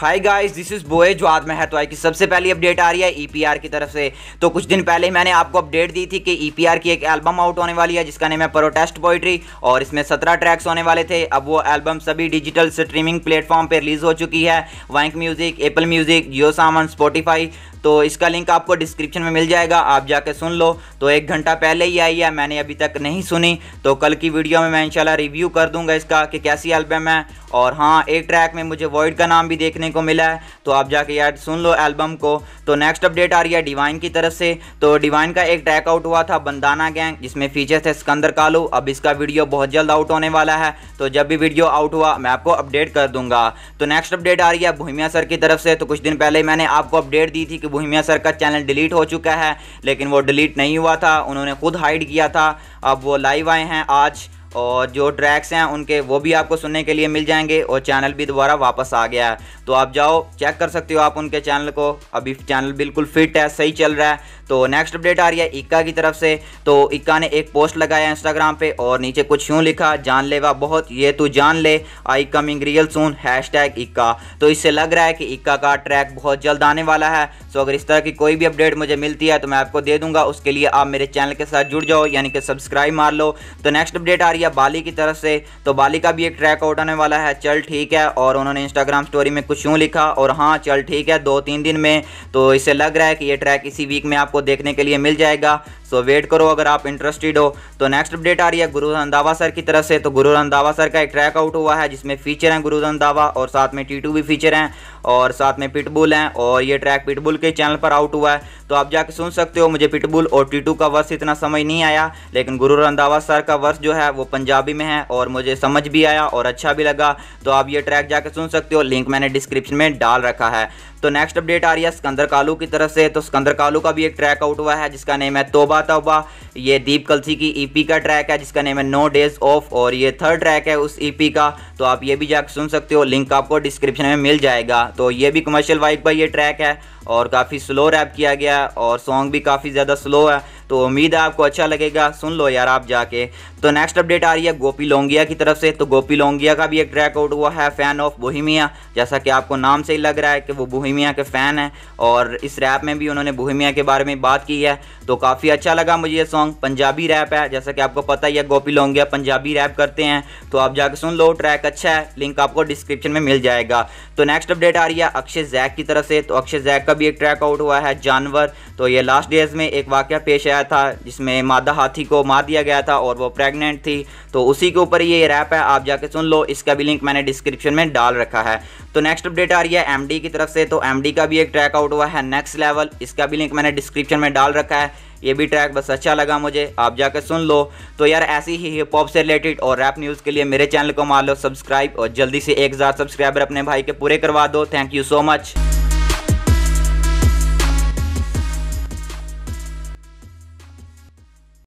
hi guys this is बोए जो आज में है तो आई की सबसे पहली अपडेट आ रही है ईपीआर e की तरफ से तो कुछ दिन पहले मैंने आपको अपडेट दी थी कि ईपीआर e की एक एल्बम आउट होने वाली है जिसका नेम है प्रोटेस्ट पोइट्री और इसमें सत्रह ट्रैक्स होने वाले थे अब वो एल्बम सभी डिजिटल स्ट्रीमिंग प्लेटफॉर्म पर रिलीज़ हो चुकी है Wynk music Apple music Jio Saavn Spotify तो इसका लिंक आपको डिस्क्रिप्शन में मिल जाएगा आप जाके सुन लो तो एक घंटा पहले ही आई है मैंने अभी तक नहीं सुनी तो कल की वीडियो में मैं इंशाल्लाह रिव्यू कर दूंगा इसका कि कैसी एल्बम है और हाँ एक ट्रैक में मुझे वॉइड का नाम भी देखने देखने को मिला है तो आप जाके यार सुन लो एल्बम को तो नेक्स्ट अपडेट आ रही है डिवाइन की तरफ से तो डिवाइन का एक ट्रैक आउट हुआ था बंदाना गैंग जिसमें फीचर थे सिकंदर कालू अब इसका वीडियो बहुत जल्द आउट होने वाला है तो जब भी वीडियो आउट हुआ मैं आपको अपडेट कर दूंगा तो नेक्स्ट अपडेट आ रही है भूमिया सर की तरफ से तो कुछ दिन पहले मैंने आपको अपडेट दी थी कि भूमिया सर का चैनल डिलीट हो चुका है लेकिन वो डिलीट नहीं हुआ था उन्होंने खुद हाइड किया था अब वो लाइव आए हैं आज और जो ट्रैक्स हैं उनके वो भी आपको सुनने के लिए मिल जाएंगे और चैनल भी दोबारा वापस आ गया है तो आप जाओ चेक कर सकते हो आप उनके चैनल को अभी चैनल बिल्कुल फिट है सही चल रहा है तो नेक्स्ट अपडेट आ रही है इक्का की तरफ से तो इक्का ने एक पोस्ट लगाया इंस्टाग्राम पे और नीचे कुछ यूँ लिखा जानलेवा बहुत ये तू जान ले I coming real soon hash Ikka तो इससे लग रहा है कि इक्का का ट्रैक बहुत जल्द आने वाला है सो अगर इस तरह की कोई भी अपडेट मुझे मिलती है तो मैं आपको दे दूंगा उसके लिए आप मेरे चैनल के साथ जुड़ जाओ यानी कि सब्सक्राइब मार लो तो नेक्स्ट अपडेट आ रही है बाली की तरफ से तो बाली का भी एक ट्रैक आउट आने वाला है चल ठीक है और उन्होंने इंस्टाग्राम स्टोरी में कुछ यूँ लिखा और हाँ चल ठीक है दो तीन दिन में तो इसे लग रहा है कि ये ट्रैक इसी वीक में आपको देखने के लिए मिल जाएगा सो वेट करो अगर आप इंटरेस्टेड हो तो नेक्स्ट अपडेट आ रही है गुरु रंधावा सर की तरफ से तो गुरु रंधावा सर का एक ट्रैक आउट हुआ है जिसमें फीचर हैं गुरु रंधावा और साथ में टी भी फीचर हैं और साथ में पिटबुल हैं और ये ट्रैक पिटबुल के चैनल पर आउट हुआ है तो आप जाके सुन सकते हो मुझे पिटबुल और टी का वर्ष इतना समझ नहीं आया लेकिन गुरु रंधावा सर का वर्ष जो है वो पंजाबी में है और मुझे समझ भी आया और अच्छा भी लगा तो आप ये ट्रैक जाके सुन सकते हो लिंक मैंने डिस्क्रिप्शन में डाल रखा है तो नेक्स्ट अपडेट आ रही है सिकंदर कालू की तरफ से तो सिकंदर कालू का भी एक ट्रैक आउट हुआ है जिसका नेम है तोबा उबाता हुआ ये दीप कलसी की ईपी e का ट्रैक है जिसका नेम है नो डेज ऑफ और ये थर्ड ट्रैक है उस ईपी e का तो आप ये भी जाकर सुन सकते हो लिंक आपको डिस्क्रिप्शन में मिल जाएगा तो ये भी कमर्शियल वाइक पर ये ट्रैक है और काफ़ी स्लो रैप किया गया है और सॉन्ग भी काफ़ी ज़्यादा स्लो है तो उम्मीद है आपको अच्छा लगेगा सुन लो यार आप जाके तो नेक्स्ट अपडेट आ रही है गोपी लोंगिया की तरफ से तो गोपी लोंगिया का भी एक ट्रैक आउट हुआ है फ़ैन ऑफ बोहिमिया जैसा कि आपको नाम से ही लग रहा है कि वो बोहिमिया के फ़ैन है और इस रैप में भी उन्होंने बोहिमिया के बारे में बात की है तो काफ़ी अच्छा लगा मुझे ये सॉन्ग सॉन्ग पंजाबी रैप है जैसा कि आपको पता ही है गोपी लोंगिया पंजाबी रैप करते हैं तो आप जाकर सुन लो ट्रैक अच्छा है लिंक आपको डिस्क्रिप्शन में मिल जाएगा तो नेक्स्ट अपडेट आ रही है अक्षय जैक की तरफ से तो अक्षय जैक का भी एक ट्रैक आउट हुआ है जानवर तो ये लास्ट डेज में एक वाक्य पेश आया था जिसमें मादा हाथी को मार दिया गया था और वो प्रेगनेंट थी तो उसी के ऊपर ये रैप है आप जाके सुन लो इसका भी लिंक मैंने डिस्क्रिप्शन में डाल रखा है तो नेक्स्ट अपडेट आ रही है एमडी की तरफ से तो एमडी का भी एक ट्रैक आउट हुआ है नेक्स्ट लेवल इसका भी लिंक मैंने डिस्क्रिप्शन में डाल रखा है ये भी ट्रैक बस अच्छा लगा मुझे आप जाकर सुन लो तो यार ऐसी ही हिप हॉप से रिलेटेड और रैप न्यूज़ के लिए मेरे चैनल को मार लो सब्सक्राइब और जल्दी से एक हज़ार सब्सक्राइबर अपने भाई के पूरे करवा दो थैंक यू सो मच